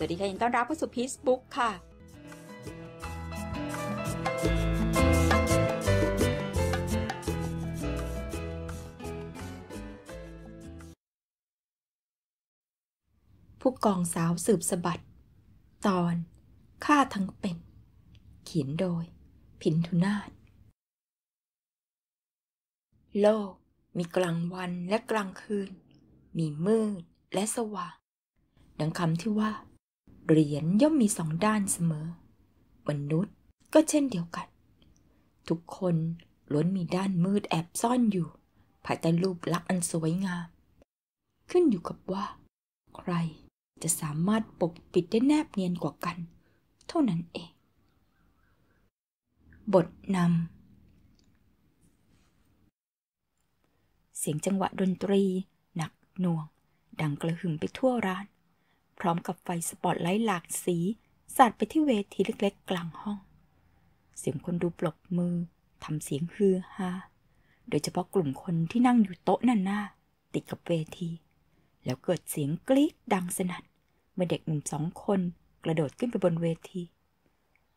วัสดีค่ะยินต้อนรับเข้าสู่พีซบุ๊กค่ะ ผู้กองสาวสืบสบัดตอนฆ่าทั้งเป็น เขียนโดย พินทุนาศโลกมีกลางวันและกลางคืน มีมืดและสว่าง ดังคำที่ว่าเหรียญย่อมมีสองด้านเสมอ มนุษย์ก็เช่นเดียวกัน ทุกคนล้วนมีด้านมืดแอบซ่อนอยู่ ภายใต้รูปลักษณ์อันสวยงาม ขึ้นอยู่กับว่า ใครจะสามารถปกปิดได้แนบเนียนกว่ากัน เท่านั้นเอง บทนำ เสียงจังหวะดนตรี หนักหน่วง ดังกระหึ่มไปทั่วร้านพร้อมกับไฟสปอตไลท์หลากสี สาดไปที่เวทีเล็กๆ กลางห้อง เสียงคนดูปลบมือทำเสียงฮือฮาโดยเฉพาะกลุ่มคนที่นั่งอยู่โต๊ะนั่นหน้าติดกับเวที แล้วเกิดเสียงกรี๊ดดังสนั่น เมื่อเด็กหนุ่มสองคน กระโดดขึ้นไปบนเวที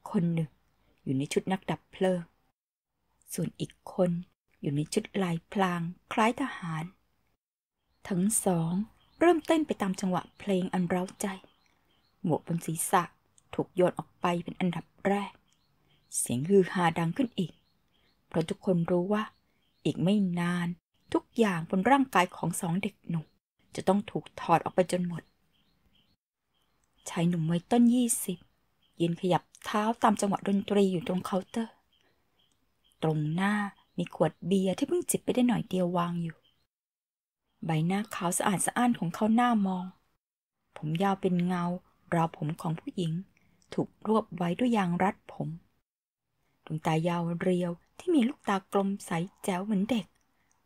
คนหนึ่งอยู่ในชุดนักดับเพลิง ส่วนอีกคนอยู่ในชุดลายพลางคล้ายทหาร ทั้งสองเริ่มเต้นไปตามจังหวะเพลงอันเร้าใจ หมวกบนศีรษะถูกโยนออกไปเป็นอันดับแรก เสียงฮือฮาดังขึ้นอีก เพราะทุกคนรู้ว่า อีกไม่นานทุกอย่างบนร่างกายของสองเด็กหนุ่มจะต้องถูกถอดออกไปจนหมด ชายหนุ่มวัยต้นยี่สิบยืนขยับเท้าตามจังหวะดนตรีอยู่ตรงเคาน์เตอร์ ตรงหน้ามีขวดเบียร์ที่เพิ่งจิบไปได้หน่อยเดียววางอยู่ใบหน้าขาวสะอาดสะอ้านของเขาหน้ามอง ผมยาวเป็นเงาราวผมของผู้หญิงถูกรวบไว้ด้วยยางรัดผมดวงตายาวเรียวที่มีลูกตากลมใสแจ๋วเหมือนเด็ก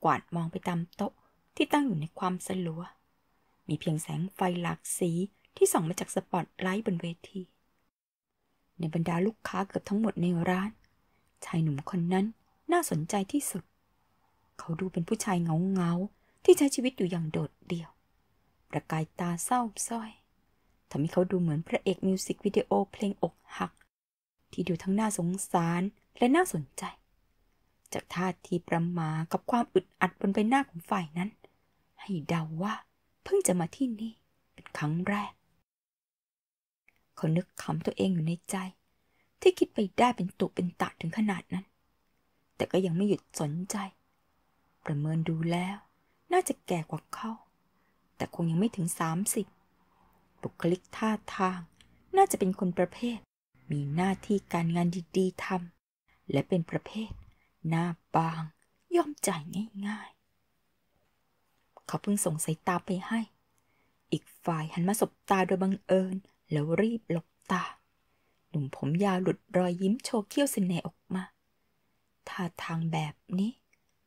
กวาดมองไปตามโต๊ะที่ตั้งอยู่ในความสลัว มีเพียงแสงไฟหลากสีที่ส่องมาจากสปอตไลท์บนเวที ในบรรดาลูกค้าเกือบทั้งหมดในร้าน ชายหนุ่มคนนั้นน่าสนใจที่สุดเขาดูเป็นผู้ชายเงาเงาที่ใช้ชีวิตอยู่อย่างโดดเดี่ยว ประกายตาเศร้าซ้อยทำให้เขาดูเหมือนพระเอกมิวสิกวิดีโอเพลงอกหักที่ดูทั้งน่าสงสารและน่าสนใจ จากท่าทีประมากับความอึดอัดบนใบหน้าของฝ่ายนั้น ให้เดาว่าเพิ่งจะมาที่นี่เป็นครั้งแรก เขานึกขำตัวเองอยู่ในใจ ที่คิดไปได้เป็นตุเป็นตะถึงขนาดนั้น แต่ก็ยังไม่หยุดสนใจ ประเมินดูแล้วน่าจะแก่กว่าเขาแต่คงยังไม่ถึงสามสิบบุคลิกท่าทาง น่าจะเป็นคนประเภท มีหน้าที่การงานดี ๆทำ และเป็นประเภท หน้าบางย่อมจ่ายง่าย ๆ เขาเพิ่งส่งสายตาไปให้ อีกฝ่ายหันมาสบตาโดยบังเอิญแล้วรีบหลบตา หนุ่มผมยาวหลุดรอยยิ้มโชว์เขี้ยวเสน่ห์ออกมา ท่าทางแบบนี้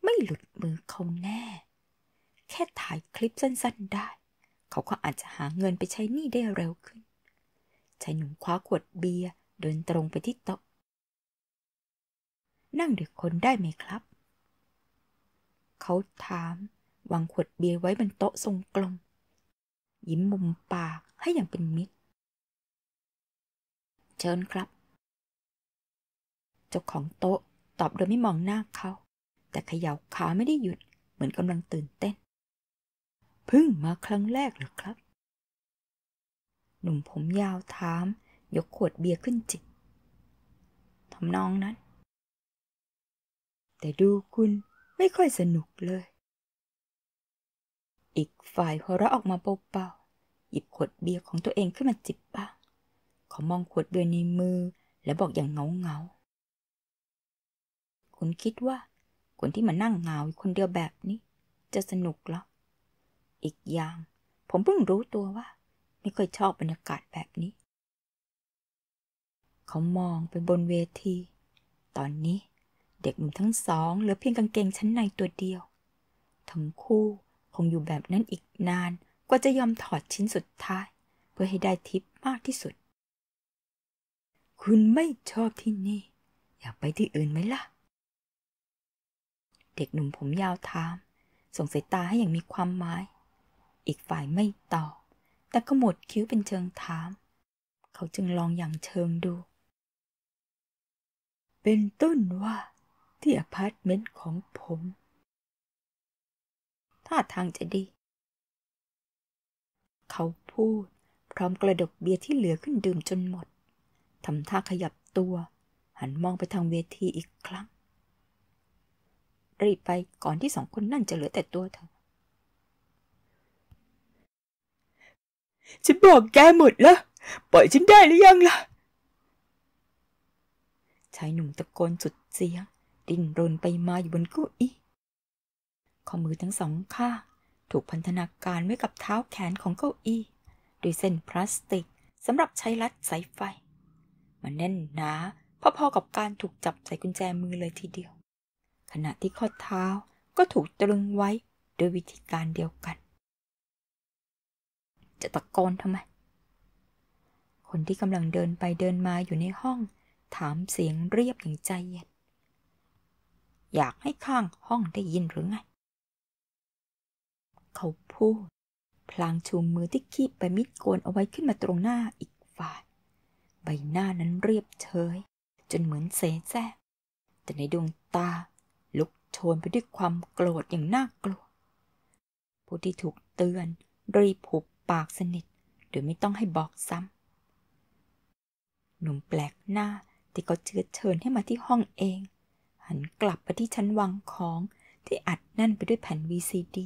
ไม่หลุดมือเขาแน่แค่ถ่ายคลิปสั้นๆ ได้ เขาก็อาจจะหาเงินไปใช้หนี้ได้เร็วขึ้น ชายหนุ่มคว้าขวดเบียร์เดินตรงไปที่โต๊ะ นั่งเด็กคนได้ไหมครับ เขาถามวางขวดเบียร์ไว้บนโต๊ะทรงกลมยิ้มมุมปากให้อย่างเป็นมิตร เชิญครับเจ้าของโต๊ะตอบโดยไม่มองหน้าเขาแต่เขย่าขาไม่ได้หยุดเหมือนกำลังตื่นเต้นพึ่งมาครั้งแรกหรือครับ หนุ่มผมยาวถาม ยกขวดเบียร์ขึ้นจิบทำนองนั้น แต่ดูคุณไม่ค่อยสนุกเลย อีกฝ่ายหัวเราะออกมาเบาๆหยิบขวดเบียร์ของตัวเองขึ้นมาจิบบ้างขอมองขวดเบียร์ในมือและบอกอย่างเงาเงาคุณคิดว่าคนที่มานั่งเงาคนเดียวแบบนี้ จะสนุกหรออีกอย่าง ผมเพิ่งรู้ตัวว่าไม่ค่อยชอบบรรยากาศแบบนี้ เขามองไปบนเวที ตอนนี้เด็กหนุ่มทั้งสองเหลือเพียงกางเกงชั้นในตัวเดียว ทั้งคู่คงอยู่แบบนั้นอีกนานกว่าจะยอมถอดชิ้นสุดท้าย เพื่อให้ได้ทิปมากที่สุด คุณไม่ชอบที่นี่ อยากไปที่อื่นไหมล่ะ เด็กหนุ่มผมยาวถาม ส่งสายตาให้อย่างมีความหมายีกฝ่ายไม่ตอบ แต่ก็หมดคิ้วเป็นเชิงถาม เขาจึงลองอย่างเชิงดู เป็นต้นว่าที่อพาร์ตเมนต์ของผมท่าทางจะดี เขาพูดพร้อมกระดกเบียร์ที่เหลือขึ้นดื่มจนหมด ทำท่าขยับตัว หันมองไปทางเวทีอีกครั้ง รีบไปก่อนที่สองคนนั่นจะเหลือแต่ตัวเธอฉันบอกแกหมดแล้วปล่อยฉันได้หรือยังล่ะชายหนุ่มตะโกนสุดเสียง ดิ้นรนไปมาอยู่บนเก้าอี้ ข้อมือทั้งสองข้างถูกพันธนาการไว้กับเท้าแขนของเก้าอี้ด้วยเส้นพลาสติกสำหรับใช้ลัดสายไฟ มันแน่นหนาพอๆกับการถูกจับใส่กุญแจมือเลยทีเดียว ขณะที่ข้อเท้าก็ถูกตรึงไว้ด้วยวิธีการเดียวกันจะตะโกนทำไม คนที่กำลังเดินไปเดินมาอยู่ในห้อง ถามเสียงเรียบอย่างใจเย็น อยากให้ข้างห้องได้ยินหรือไง เขาพูด พลางชูมือที่คีบไปมิดโกนเอาไว้ขึ้นมาตรงหน้าอีกฝ่ายใบหน้านั้นเรียบเฉยจนเหมือนเสแส่แต่ในดวงตา ลุกโชนไปด้วยความโกรธอย่างน่ากลัว ผู้ที่ถูกเตือน รีบหุบปากสนิทโดยไม่ต้องให้บอกซ้ำหนุ่มแปลกหน้าที่เขาเชื้อเชิญให้มาที่ห้องเอง หันกลับไปที่ชั้นวางของที่อัดแน่นไปด้วยแผ่น VCD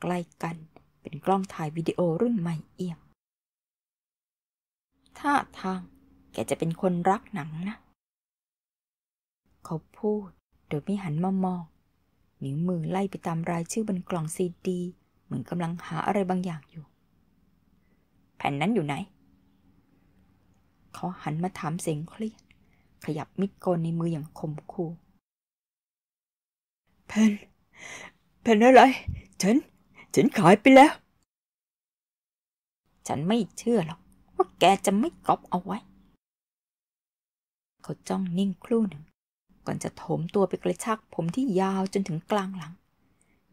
ใกล้กันเป็นกล้องถ่ายวิดีโอรุ่นใหม่เอี่ยมท่าทางแกจะเป็นคนรักหนังนะเขาพูด โดยไม่หันมามองนิ้วมือไล่ไปตามรายชื่อบนกล่องซีดีเหมือนกำลังหาอะไรบางอย่างอยู่แผ่นนั้นอยู่ไหน เขาหันมาถามเสียงเครียด ขยับมิดโกนในมืออย่างคมคู่แผ่นแผ่นอะไร ฉัน ฉันขายไปแล้ว ฉันไม่เชื่อหรอก ว่าแกจะไม่กอบเอาไว้ เขาจ้องนิ่งครู่หนึ่ง ก่อนจะโถมตัวไปกระชากผมที่ยาวจนถึงกลางหลัง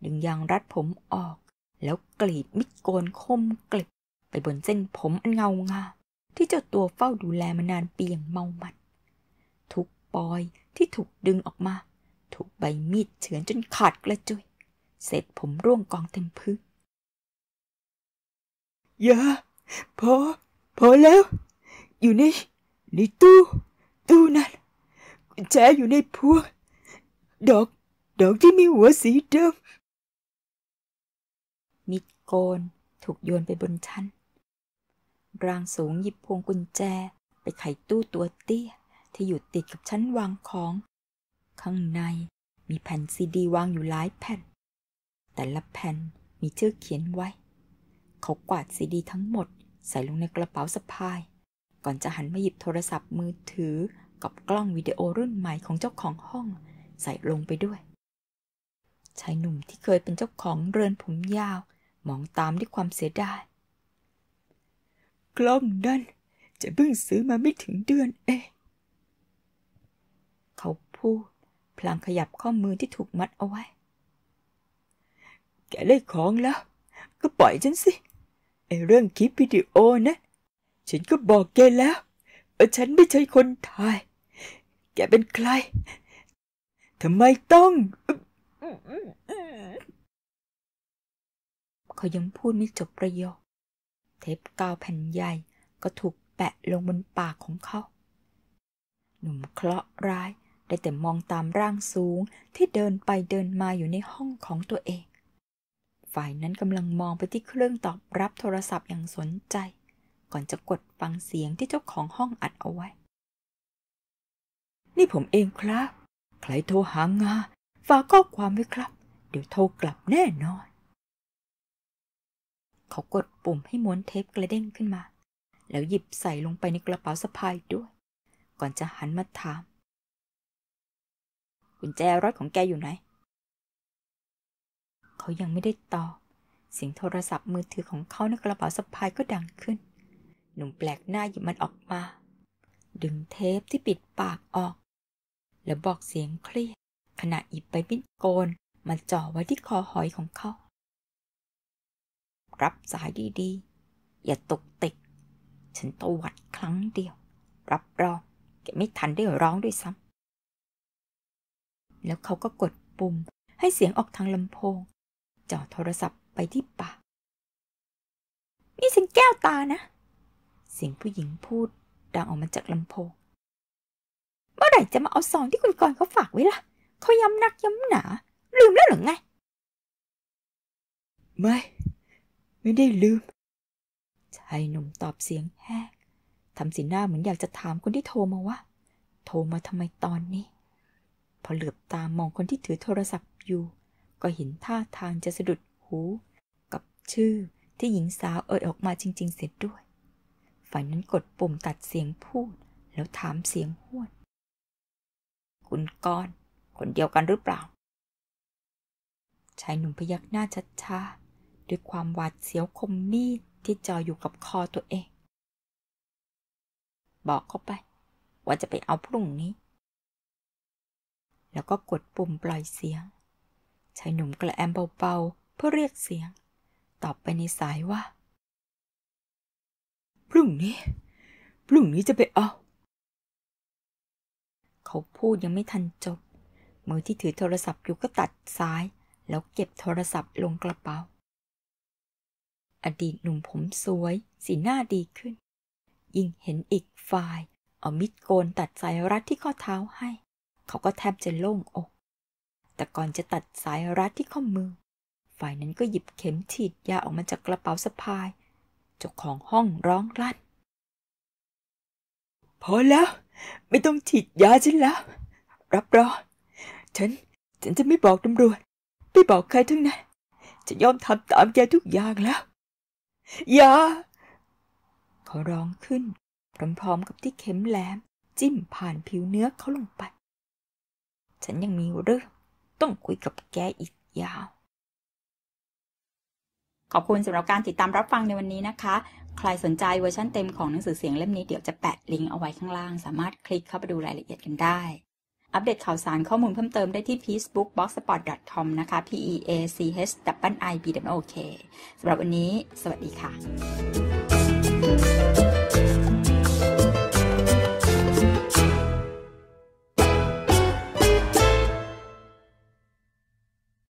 ดึงยางรัดผมออก แล้วกรีดมิดโกนคมกลิบไปบนเส้นผมอันเงางาที่เจ้าตัวเฝ้าดูแลมานานปีอย่างเมามัน ทุกปอยที่ถูกดึงออกมา ถูกใบมีดเฉือนจนขาดกระจุยเศษผมร่วงกองเต็มพื้นอย่าพอ พอแล้วอยู่ในในตู้ตู้นั้นแจอยู่ในพวงดอก ดอกที่มีหัวสีดำมิดโกนถูกโยนไปบนชั้นร่างสูงหยิบพวงกุญแจ ไปไขตู้ตัวเตี้ยที่อยู่ติดกับชั้นวางของ ข้างในมีแผ่นซีดีวางอยู่หลายแผ่น แต่ละแผ่นมีชื่อเขียนไว้ เขากวาดซีดีทั้งหมดใส่ลงในกระเป๋าสะพาย ก่อนจะหันมาหยิบโทรศัพท์มือถือกับกล้องวิดีโอรุ่นใหม่ของเจ้าของห้องใส่ลงไปด้วยชายหนุ่มที่เคยเป็นเจ้าของเรือนผมยาวมองตามด้วยความเสียดายล้องนั่นจะเพิ่งซื้อมาไม่ถึงเดือนเองเขาพูดพลางขยับข้อมือที่ถูกมัดเอาไว้ แกได้ของแล้ว ก็ปล่อยฉันสิไอเรื่องคลิปวิดีโอนะ ฉันก็บอกแกแล้วว่าฉันไม่ใช่คนถ่าย แกเป็นใครทำไมต้อง เขายังพูดไม่จบประโยคเทปกาวแผ่นใหญ่ก็ถูกแปะลงบนปากของเขา หนุ่มเคราะห์ร้าย ได้แต่มองตามร่างสูงที่เดินไปเดินมาอยู่ในห้องของตัวเอง ฝ่ายนั้นกำลังมองไปที่เครื่องตอบรับโทรศัพท์อย่างสนใจ ก่อนจะกดฟังเสียงที่เจ้าของห้องอัดเอาไว้ นี่ผมเองครับ ใครโทรหางา ฝากข้อความไว้ครับ เดี๋ยวโทรกลับแน่นอนากดปุ่มให้ม้วนเทปกระเด้งขึ้นมา แล้วหยิบใส่ลงไปในกระเป๋าสะพายด้วย ก่อนจะหันมาถามกุญแจรถของแกอยู่ไหน เขายังไม่ได้ตอบเสียงโทรศัพท์มือถือของเขาในกระเป๋าสะพายก็ดังขึ้น หนุ่มแปลกหน้าหยิบมันออกมา ดึงเทปที่ปิดปากออก แล้วบอกเสียงเครียดขณะหยิบไปปิ้นโกนมาจ่อไว้ที่คอหอยของเขารับสายดีๆ อย่าตกติก ฉันตวัดครั้งเดียว รับรอง แกไม่ทันได้ร้องด้วยซ้ำ แล้วเขาก็กดปุ่มให้เสียงออกทางลำโพงจ่อโทรศัพท์ไปที่ปากนี่ฉันแก้วตานะ เสียงผู้หญิงพูดดังออกมาจากลำโพง เมื่อไหร่จะมาเอาซองที่คุณกรเขาฝากไว้ล่ะ เขาย้ำนักย้ำหนา ลืมแล้วหรือไง ไม่ไม่ได้ลืมชายหนุ่มตอบเสียงแหกทำสีหน้าเหมือนอยากจะถามคนที่โทรมาว่า โทรมาทำไมตอนนี้ พอเหลือบตามองคนที่ถือโทรศัพท์อยู่ ก็เห็นท่าทางจะสะดุดหู กับชื่อที่หญิงสาวเอ่ยออกมาจริง ๆ เสร็จด้วย ฝ่ายนั้นกดปุ่มตัดเสียงพูดแล้วถามเสียงห้วนคุณก้อน คนเดียวกันหรือเปล่า ชายหนุ่มพยักหน้าช้าๆด้วยความหวาดเสียวคมมีดที่จ่ออยู่กับคอตัวเอง บอกเขาไป ว่าจะไปเอาพรุ่งนี้ แล้วก็กดปุ่มปล่อยเสียง ชายหนุ่มกระแอมเบาๆเพื่อเรียกเสียง ตอบไปในสายว่า พรุ่งนี้พรุ่งนี้จะไปเอา เขาพูดยังไม่ทันจบ มือที่ถือโทรศัพท์อยู่ก็ตัดสาย แล้วเก็บโทรศัพท์ลงกระเป๋าอดีตหนุ่มผมสวย สีหน้าดีขึ้น ยิ่งเห็นอีกฝ่ายเอามิดโกนตัดสายรัดที่ข้อเท้าให้ เขาก็แทบจะโล่งอก แต่ก่อนจะตัดสายรัดที่ข้อมือ ฝ่ายนั้นก็หยิบเข็มฉีดยาออกมาจากกระเป๋าสะพายเจ้าของห้องร้องรัดนพอแล้ว ไม่ต้องฉีดยาฉันแล้ว รับรองฉันฉันจะไม่บอกตำรวจไม่บอกใครทั้งนั้นจะยอมทำตามแกทุกอย่างแล้วอย่าเขาร้องขึ้น พร้อมๆกับที่เข็มแหลม จิ้มผ่านผิวเนื้อเขาลงไป ฉันยังมีเรื่องต้องคุยกับแกอีกยาว ขอบคุณสำหรับการติดตามรับฟังในวันนี้นะคะ ใครสนใจเวอร์ชันเต็มของหนังสือเสียงเล่มนี้เดี๋ยวจะแปะลิงก์เอาไว้ข้างล่างสามารถคลิกเข้าไปดูรายละเอียดกันได้อัปเดตข่าวสารข้อมูลเพิ่มเติมได้ที่ p e a c e b o o k b o x s p o r t c o m นะคะ p e a c h i b o k สำหรับวันนี้สวัสดีค่ะ